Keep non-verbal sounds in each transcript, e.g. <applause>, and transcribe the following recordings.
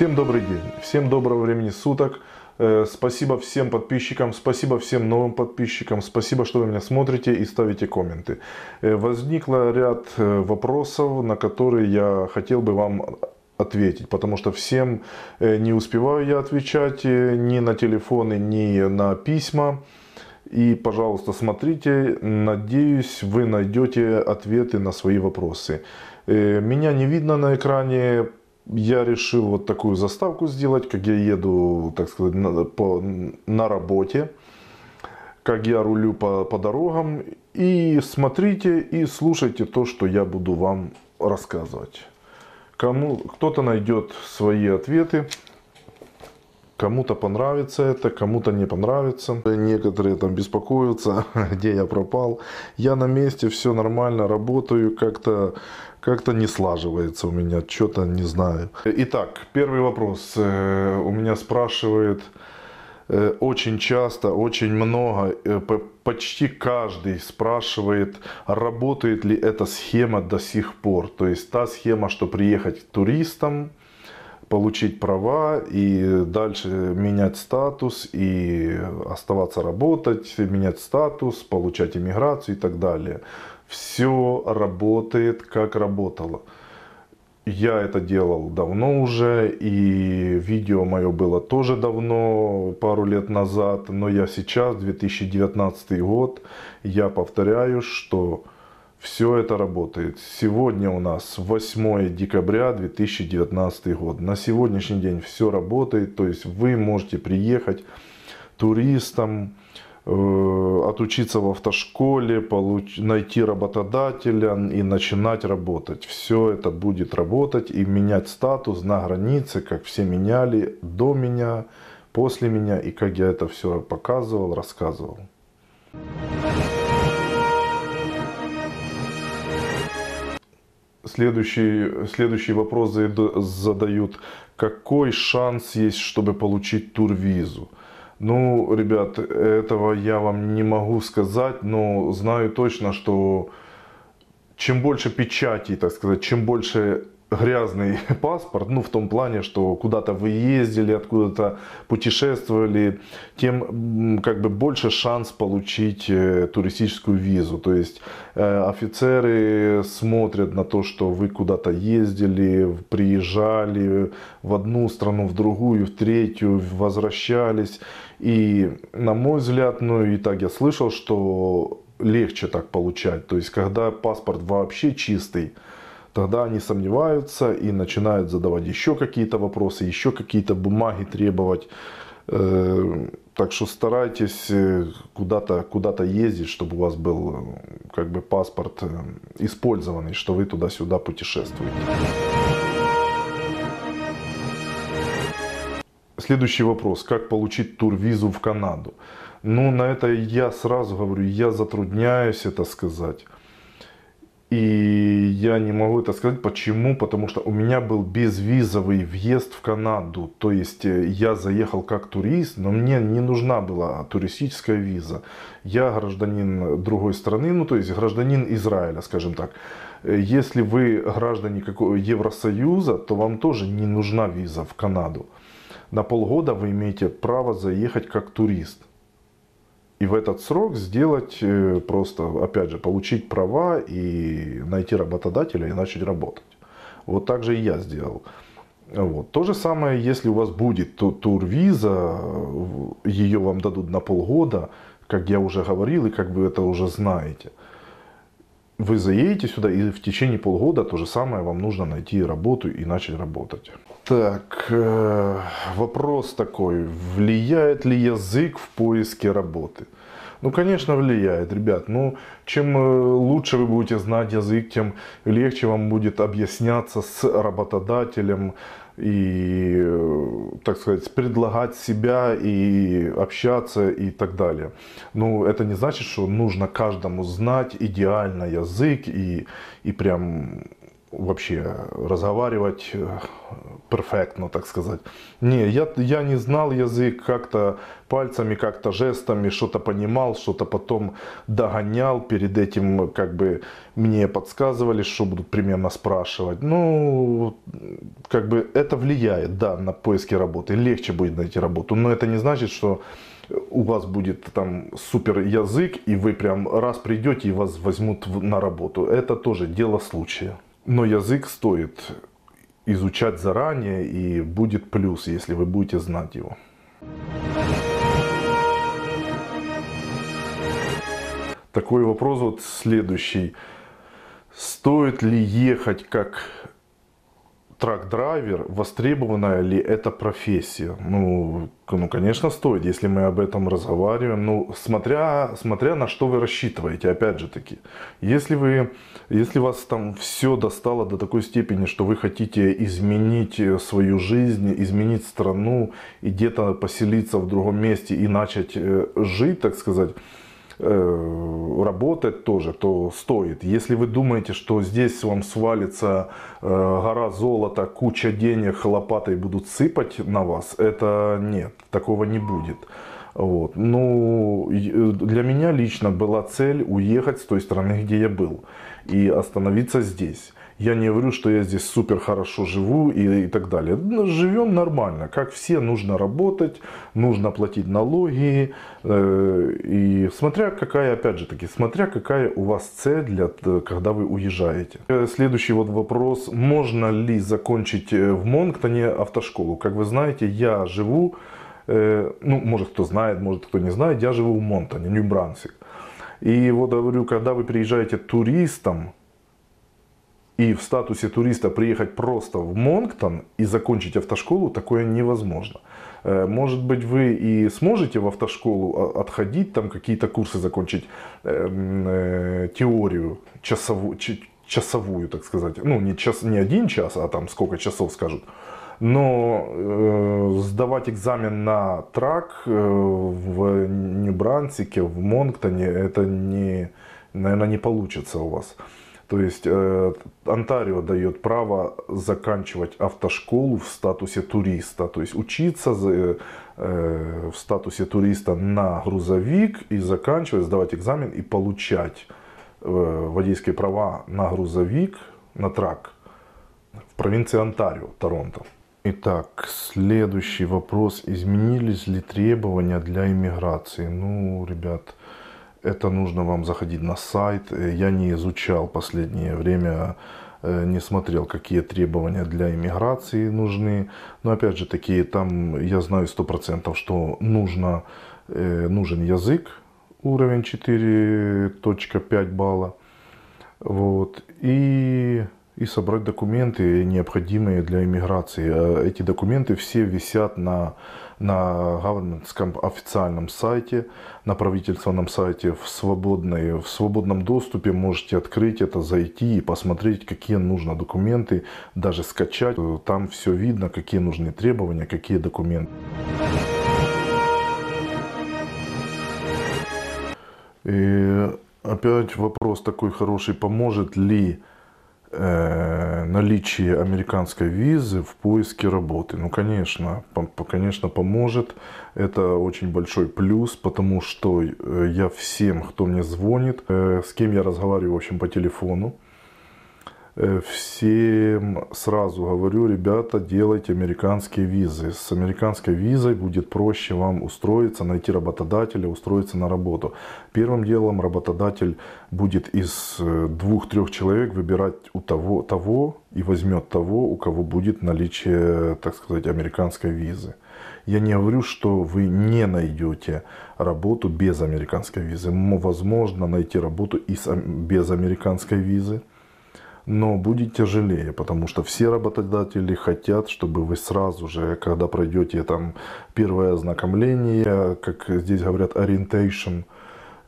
Всем добрый день, всем доброго времени суток. Э, спасибо всем подписчикам, спасибо всем новым подписчикам, спасибо, что вы меня смотрите и ставите комменты. Э, возникло ряд э, вопросов, на которые я хотел бы вам ответить, потому что всем не успеваю я отвечать ни на телефоны, ни на письма. И, пожалуйста, смотрите, надеюсь, вы найдете ответы на свои вопросы. Меня не видно на экране, я решил вот такую заставку сделать, как я еду, так сказать, на, по, на работе, как я рулю по, по дорогам. И смотрите и слушайте то, что я буду вам рассказывать. Кому кто-то найдет свои ответы. Кому-то понравится это, кому-то не понравится. Некоторые там беспокоятся, <laughs> где я пропал. Я на месте, все нормально, работаю, как-то как-то не слаживается у меня, что-то не знаю. Итак, первый вопрос. Э, у меня спрашивает э, очень часто, очень много, э, почти каждый спрашивает, работает ли эта схема до сих пор. То есть та схема, что приехать к туристам, получить права и дальше менять статус, и оставаться работать, менять статус, получать иммиграцию и так далее. Все работает, как работало. Я это делал давно уже, и видео мое было тоже давно, пару лет назад, но я сейчас, 2019 год, я повторяю, что все это работает. Сегодня у нас 8 декабря 2019 год. На сегодняшний день все работает. То есть вы можете приехать туристам, э, отучиться в автошколе, получ... найти работодателя и начинать работать. Все это будет работать и менять статус на границе, как все меняли до меня, после меня и как я это все показывал, рассказывал. Thank you. Следующий, следующий вопрос задают. Какой шанс есть, чтобы получить турвизу? Ну, ребят, этого я вам не могу сказать, но знаю точно, что чем больше печати, так сказать, чем больше грязный <laughs> паспорт, ну в том плане, что куда-то вы ездили, откуда-то путешествовали, тем как бы больше шанс получить э, туристическую визу. То есть э, офицеры смотрят на то, что вы куда-то ездили, приезжали в одну страну, в другую, в третью, возвращались. И на мой взгляд, ну и так я слышал, что легче так получать. То есть когда паспорт вообще чистый, тогда они сомневаются и начинают задавать еще какие-то вопросы, еще какие-то бумаги требовать. Э, так что старайтесь э, куда-то куда ездить, чтобы у вас был э, как бы паспорт использованный, что вы туда-сюда путешествуете. Следующий вопрос. Как получить турвизу в Канаду? Ну, на это я сразу говорю, я затрудняюсь это сказать. И я не могу это сказать. Почему? Потому что у меня был безвизовый въезд в Канаду. То есть э, я заехал как турист, но мне не нужна была туристическая виза. Я гражданин другой страны, ну то есть гражданин Израиля, скажем так. Э, если вы граждане Евросоюза, то вам тоже не нужна виза в Канаду. На полгода вы имеете право заехать как турист и в этот срок сделать э, просто, опять же, получить права и найти работодателя и начать работать. Вот так же и я сделал. Вот. То же самое, если у вас будет тур-виза, ее вам дадут на полгода, как я уже говорил и как вы это уже знаете. Вы заедете сюда и в течение полгода то же самое вам нужно найти работу и начать работать. Так, э, вопрос такой, влияет ли язык в поиске работы? Ну, конечно, влияет, ребят. Ну, чем э, лучше вы будете знать язык, тем легче вам будет объясняться с работодателем и, э, так сказать, предлагать себя и общаться и так далее. Ну, это не значит, что нужно каждому знать идеально язык и, и прям вообще разговаривать э, перфектно, так сказать. Не, я, я не знал язык как-то пальцами, как-то жестами, что-то понимал, что-то потом догонял. Перед этим э, как бы мне подсказывали, что будут примерно спрашивать. Ну, как бы это влияет, да, на поиски работы. Легче будет найти работу, но это не значит, что у вас будет там супер язык, и вы прям раз придете, и вас возьмут на работу. Это тоже дело случая. Но язык стоит изучать заранее, и будет плюс, если вы будете знать его. Такой вопрос вот следующий. Стоит ли ехать как трак-драйвер, востребованная ли эта профессия? Ну, ну, конечно, стоит, если мы об этом разговариваем. Ну, смотря, смотря на что вы рассчитываете, опять же таки. Если, вы, если вас там все достало до такой степени, что вы хотите изменить э, свою жизнь, изменить страну и где-то поселиться в другом месте и начать э, жить, так сказать, Э, работать тоже, то стоит. Если вы думаете, что здесь вам свалится э, гора золота, куча денег, лопатой будут сыпать на вас, это нет, такого не будет. Вот. Ну, э, для меня лично была цель уехать с той страны, где я был, и остановиться здесь. Я не говорю, что я здесь супер хорошо живу и, и так далее. Ну, живем нормально. Как все, нужно работать, нужно платить налоги. Э, и смотря какая, опять же таки, смотря какая у вас цель, для, э, когда вы уезжаете. Э, следующий вот вопрос. Можно ли закончить э, в Монктоне автошколу? Как вы знаете, я живу, э, ну, может кто знает, может кто не знает, я живу в Монтоне, Нью-Брансик. И вот говорю, когда вы приезжаете туристом, и в статусе туриста приехать просто в Монктон и закончить автошколу, такое невозможно. Э, может быть, вы и сможете в автошколу а, отходить, там какие-то курсы закончить, эм, э, теорию часовую, часовую, так сказать. Ну, не, час, не один час, а там сколько часов скажут. Но э, сдавать экзамен на трак э, в Нью-Брансике, в Монктоне, это, не, наверное, не получится у вас. То есть э, Онтарио дает право заканчивать автошколу в статусе туриста, то есть учиться э, э, в статусе туриста на грузовик и заканчивать, сдавать экзамен и получать э, водительские права на грузовик, на трак в провинции Онтарио, Торонто. Итак, следующий вопрос. Изменились ли требования для иммиграции? Ну, ребят, это нужно вам заходить на сайт. Э, я не изучал последнее время, э, не смотрел, какие требования для иммиграции нужны. Но опять же такие там я знаю 100%, что нужно, э, нужен язык, уровень 4.5 балла. Вот. И и собрать документы, необходимые для иммиграции. Э, эти документы все висят на, на гавернментском официальном сайте, на правительственном сайте в, свободной, в свободном доступе. Можете открыть это, зайти и посмотреть, какие нужны документы, даже скачать. Там все видно, какие нужны требования, какие документы. И опять вопрос такой хороший, поможет ли Э, наличие американской визы в поиске работы. Ну, конечно, по, конечно, поможет. Это очень большой плюс, потому что э, я всем, кто мне звонит, э, с кем я разговариваю, в общем, по телефону, Э, всем сразу говорю, ребята, делайте американские визы. С американской визой будет проще вам устроиться, найти работодателя, устроиться на работу. Первым делом работодатель будет из э, двух-трех человек выбирать у того, того и возьмет того, у кого будет наличие, так сказать, американской визы. Я не говорю, что вы не найдете работу без американской визы. Возможно найти работу и без американской визы но будет тяжелее, потому что все работодатели хотят, чтобы вы сразу же, когда пройдете там первое ознакомление, как здесь говорят, orientation,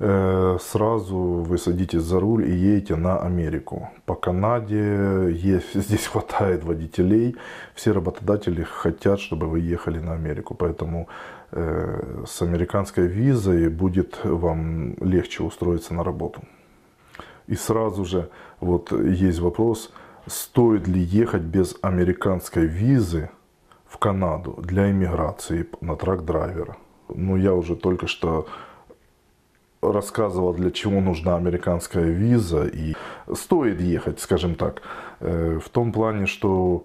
э, сразу вы садитесь за руль и едете на Америку. По Канаде есть, <laughs> здесь хватает водителей, все работодатели хотят, чтобы вы ехали на Америку, поэтому э, с американской визой будет вам легче устроиться на работу. И сразу же вот есть вопрос, стоит ли ехать без американской визы в Канаду для иммиграции на трак-драйвера. Ну, я уже только что рассказывал, для чего нужна американская виза и стоит ехать, скажем так, э, в том плане, что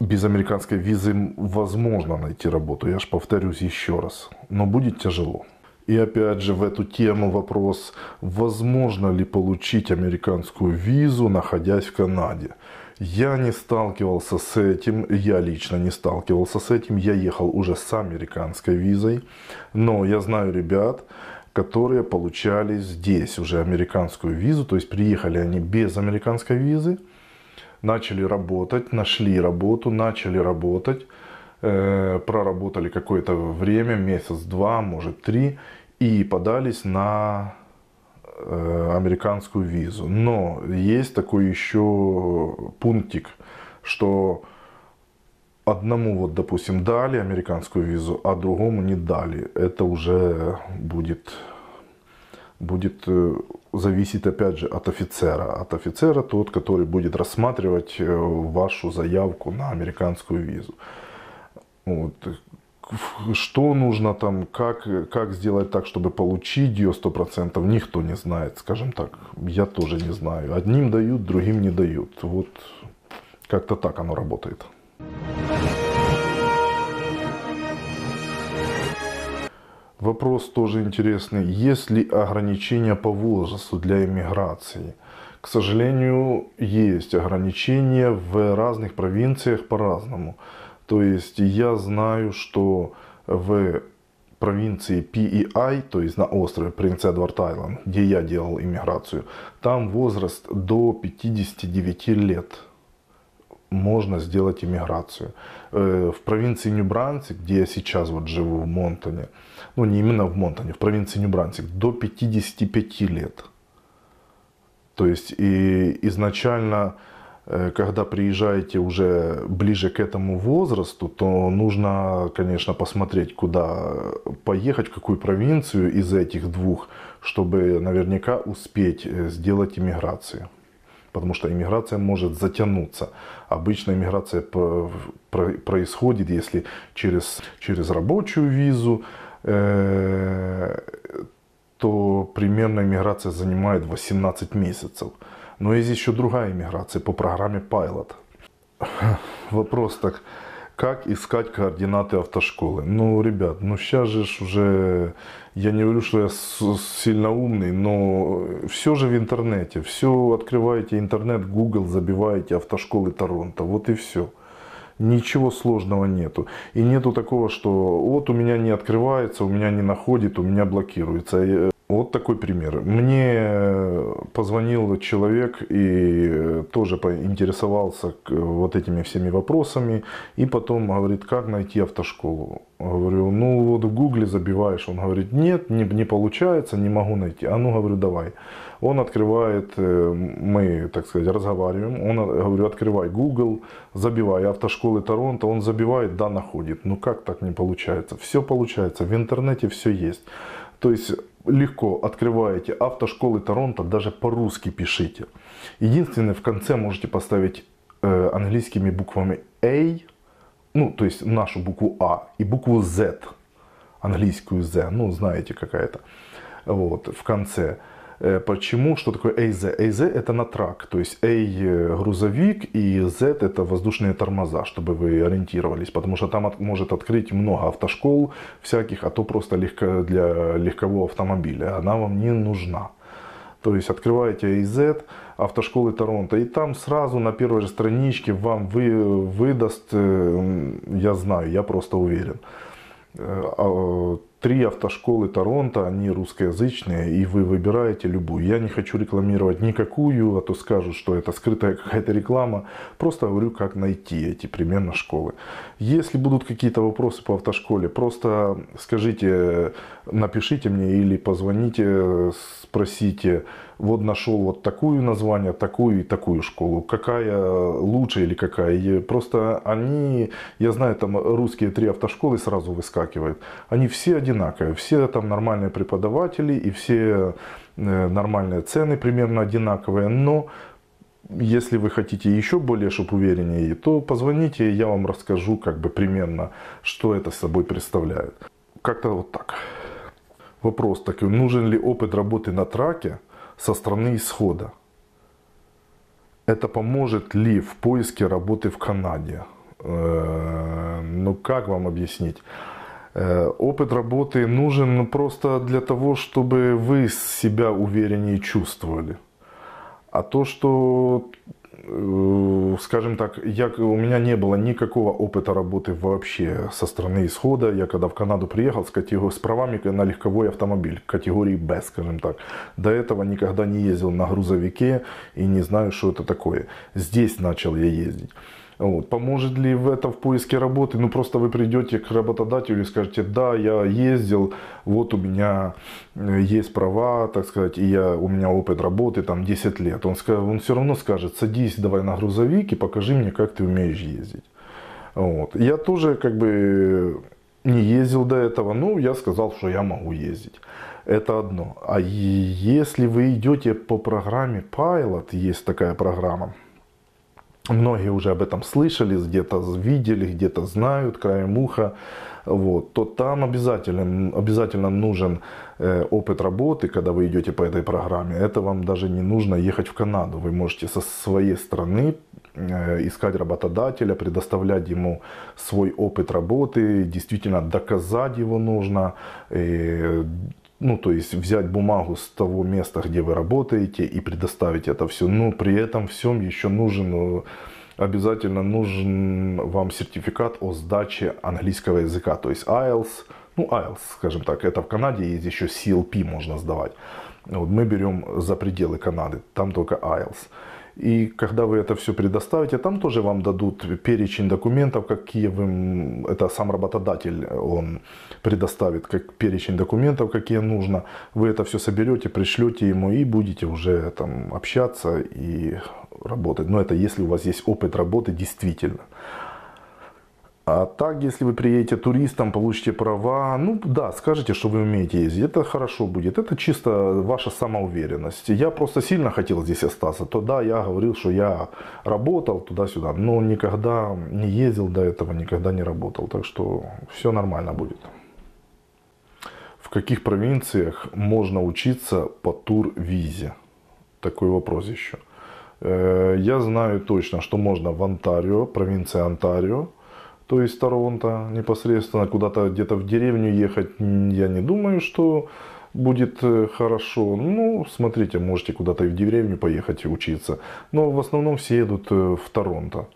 без американской визы возможно найти работу, я же повторюсь еще раз, но будет тяжело. И опять же в эту тему вопрос, возможно ли получить американскую визу, находясь в Канаде. Я не сталкивался с этим, я лично не сталкивался с этим, я ехал уже с американской визой, но я знаю ребят, которые получали здесь уже американскую визу, то есть приехали они без американской визы, начали работать, нашли работу, начали работать, Э, проработали какое-то время, месяц-два, может три, и подались на э, американскую визу. Но есть такой еще пунктик, что одному вот, допустим, дали американскую визу, а другому не дали. Это уже будет, будет э, зависеть опять же, от офицера. От офицера тот, который будет рассматривать вашу заявку на американскую визу. Вот. Что нужно там, как, как сделать так, чтобы получить ее 100%, никто не знает, скажем так. Я тоже не знаю. Одним дают, другим не дают. Вот как-то так оно работает. Вопрос тоже интересный. Есть ли ограничения по возрасту для иммиграции? К сожалению, есть ограничения в разных провинциях по-разному. То есть я знаю, что в провинции PEI, то есть на острове Принц Эдвард Айленд, где я делал иммиграцию, там возраст до 59 лет можно сделать иммиграцию. Э, в провинции Нью-Брансик, где я сейчас вот живу, в Монтане, ну не именно в Монтане, в провинции Нью-Брансик, до 55 лет. То есть и изначально Э, когда приезжаете уже ближе к этому возрасту, то нужно, конечно, посмотреть, куда поехать, в какую провинцию из этих двух, чтобы наверняка успеть э, сделать иммиграцию. Потому что иммиграция может затянуться. Обычно иммиграция происходит, если через, через рабочую визу, э, то примерно иммиграция занимает 18 месяцев. Но ну, есть еще другая иммиграция по программе Pilot. <laughs> Вопрос так, как искать координаты автошколы? Ну, ребят, ну сейчас же уже, я не говорю, что я сильно умный, но все же в интернете. Все открываете интернет, Google, забиваете автошколы Торонто, вот и все ничего сложного нету. И нету такого, что вот у меня не открывается, у меня не находит, у меня блокируется. Вот такой пример. Мне позвонил человек и э, тоже поинтересовался э, вот этими всеми вопросами. И потом говорит, как найти автошколу? Говорю, ну вот в гугле забиваешь. Он говорит, нет, не, не получается, не могу найти. А ну, говорю, давай. Он открывает, э, мы, так сказать, разговариваем. Он, говорю, открывай Google, забивай автошколы Торонто. Он забивает, да, находит. Ну как так не получается? Все получается, в интернете все есть. То есть легко открываете автошколы Торонто, даже по-русски пишите. Единственное, в конце можете поставить э, английскими буквами A, ну, то есть нашу букву А и букву Z, английскую Z, ну, знаете какая-то, вот, в конце. Почему? Что такое AZ? AZ это на натрак, то есть A грузовик и Z это воздушные тормоза, чтобы вы ориентировались, потому что там от, может открыть много автошкол всяких, а то просто легко, для легкового автомобиля. Она вам не нужна. То есть открываете AZ, автошколы Торонто, и там сразу на первой же страничке вам вы, выдаст, я знаю, я просто уверен, а, три автошколы Торонто, они русскоязычные, и вы выбираете любую. Я не хочу рекламировать никакую, а то скажут, что это скрытая какая-то реклама. Просто говорю, как найти эти примерно школы. Если будут какие-то вопросы по автошколе, просто скажите, напишите мне или позвоните, спросите, вот нашел вот такую название, такую и такую школу, какая лучше или какая. Просто они, я знаю, там русские три автошколы сразу выскакивают. Они все одинаковые, все там нормальные преподаватели и все э, нормальные цены примерно одинаковые, но если вы хотите еще более, чтобы увереннее, то позвоните, я вам расскажу как бы примерно, что это собой представляет. Как-то вот так. Вопрос такой, нужен ли опыт работы на траке со стороны исхода. Это поможет ли в поиске работы в Канаде? Э, ну, как вам объяснить? Э, опыт работы нужен просто для того, чтобы вы себя увереннее чувствовали. А то, что Э, скажем так, я, у меня не было никакого опыта работы вообще со стороны исхода. Я когда в Канаду приехал с, категор... с правами на легковой автомобиль категории Б, скажем так. До этого никогда не ездил на грузовике и не знаю, что это такое. Здесь начал я ездить. Вот. Поможет ли в это в поиске работы? Ну, просто вы придете к работодателю и скажете, да, я ездил, вот у меня э, есть права, так сказать, и я, у меня опыт работы там 10 лет. Он, он все равно скажет, садись давай на грузовик и покажи мне, как ты умеешь ездить. Вот. Я тоже как бы не ездил до этого, но я сказал, что я могу ездить. Это одно. А если вы идете по программе Pilot, есть такая программа, Многие уже об этом слышали, где-то видели, где-то знают, краем уха. Вот, то там обязательно, обязательно нужен э, опыт работы, когда вы идете по этой программе. Это вам даже не нужно ехать в Канаду. Вы можете со своей страны э, искать работодателя, предоставлять ему свой опыт работы, действительно доказать его нужно, ну, то есть взять бумагу с того места, где вы работаете, и предоставить это все. Но при этом всем еще нужен, э, обязательно нужен вам сертификат о сдаче английского языка, то есть IELTS, ну, IELTS, скажем так, это в Канаде, есть еще CLP можно сдавать. Вот мы берем за пределы Канады, там только IELTS. И когда вы это все предоставите, там тоже вам дадут перечень документов, какие вы, это сам работодатель, э, он предоставит как перечень документов, какие нужно. Вы это все соберете, пришлете ему и будете уже там общаться и работать. Но это если у вас есть опыт работы действительно. А так, если вы приедете туристом, получите права, ну да, скажите, что вы умеете ездить, это хорошо будет, это чисто ваша самоуверенность. Я просто сильно хотел здесь остаться, то да, я говорил, что я работал туда-сюда, но никогда не ездил до этого, никогда не работал, так что все нормально будет. В каких провинциях можно учиться по тур-визе? Такой вопрос еще. Э, я знаю точно, что можно в Онтарио, провинция Онтарио, то есть Торонто непосредственно куда-то где-то в деревню ехать, я не думаю, что будет э, хорошо. Ну, смотрите, можете куда-то и в деревню поехать и учиться. Но в основном все едут э, в Торонто,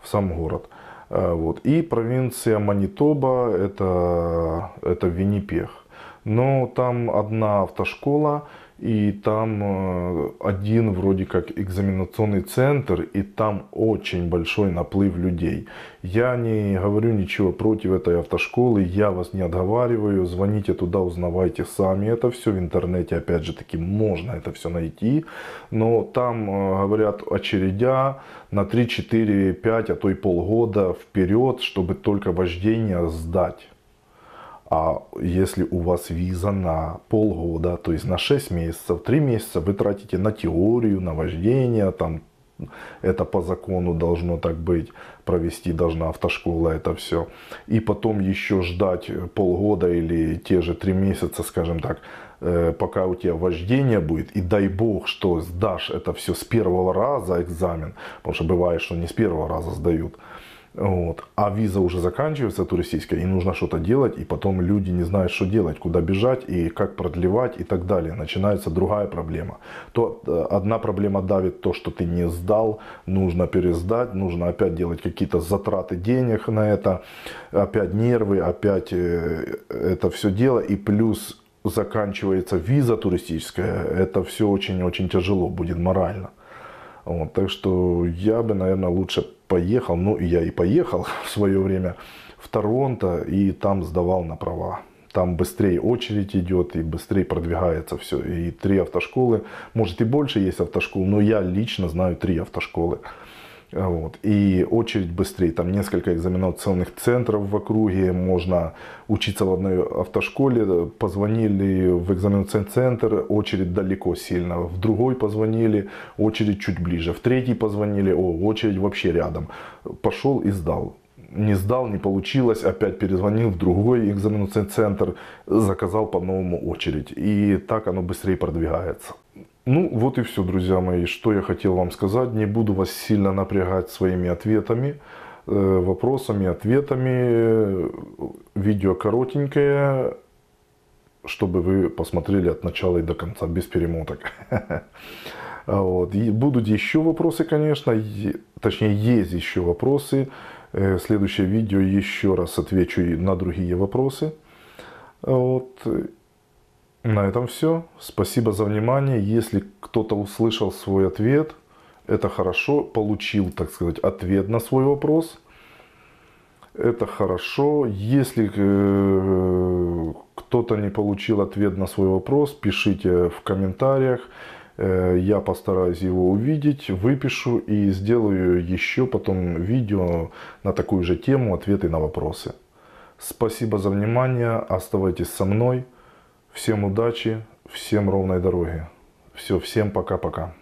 в сам город. А, вот. И провинция Манитоба, это, это Виннипех. Но там одна автошкола, и там э, один вроде как экзаменационный центр, и там очень большой наплыв людей. Я не говорю ничего против этой автошколы, я вас не отговариваю, звоните туда, узнавайте сами это все, в интернете опять же таки можно это все найти, но там э, говорят очередя на 3, 4, 5, а то и полгода вперед, чтобы только вождение сдать. А если у вас виза на полгода, то есть на 6 месяцев, 3 месяца вы тратите на теорию, на вождение, там, это по закону должно так быть, провести должна автошкола это все. И потом еще ждать полгода или те же 3 месяца, скажем так, э, пока у тебя вождение будет, и дай бог, что сдашь это все с первого раза экзамен, потому что бывает, что не с первого раза сдают, вот. А виза уже заканчивается туристическая, и нужно что-то делать, и потом люди не знают, что делать, куда бежать и как продлевать и так далее. Начинается другая проблема. То э, одна проблема давит то, что ты не сдал, нужно пересдать, нужно опять делать какие-то затраты денег на это, опять нервы, опять э, это все дело, и плюс заканчивается виза туристическая, это все очень-очень тяжело будет морально. Вот, так что я бы, наверное, лучше поехал, ну и я и поехал <laughs> в свое время в Торонто и там сдавал на права. Там быстрее очередь идет и быстрее продвигается все. И три автошколы, может и больше есть автошкол, но я лично знаю три автошколы. А, вот. И очередь быстрее, там несколько экзаменационных центров в округе, можно учиться в одной автошколе, позвонили в экзаменационный центр, очередь далеко сильно, в другой позвонили, очередь чуть ближе, в третий позвонили, о, очередь вообще рядом. Пошел и сдал. Не сдал, не получилось, опять перезвонил в другой экзаменационный центр, заказал по новому очередь. И так оно быстрее продвигается. Ну вот и все, друзья мои, что я хотел вам сказать. Не буду вас сильно напрягать своими ответами, э, вопросами, ответами. Видео коротенькое, чтобы вы посмотрели от начала и до конца, без перемоток. <laughs> Вот. И будут еще вопросы, конечно, точнее есть еще вопросы. Э, следующее видео еще раз отвечу на другие вопросы. Вот. На этом все. Спасибо за внимание. Если кто-то услышал свой ответ, это хорошо. Получил, так сказать, ответ на свой вопрос. Это хорошо. Если э, кто-то не получил ответ на свой вопрос, пишите в комментариях. Э, я постараюсь его увидеть, выпишу и сделаю еще потом видео на такую же тему, ответы на вопросы. Спасибо за внимание. Оставайтесь со мной. Всем удачи, всем ровной дороги. Все, всем пока-пока.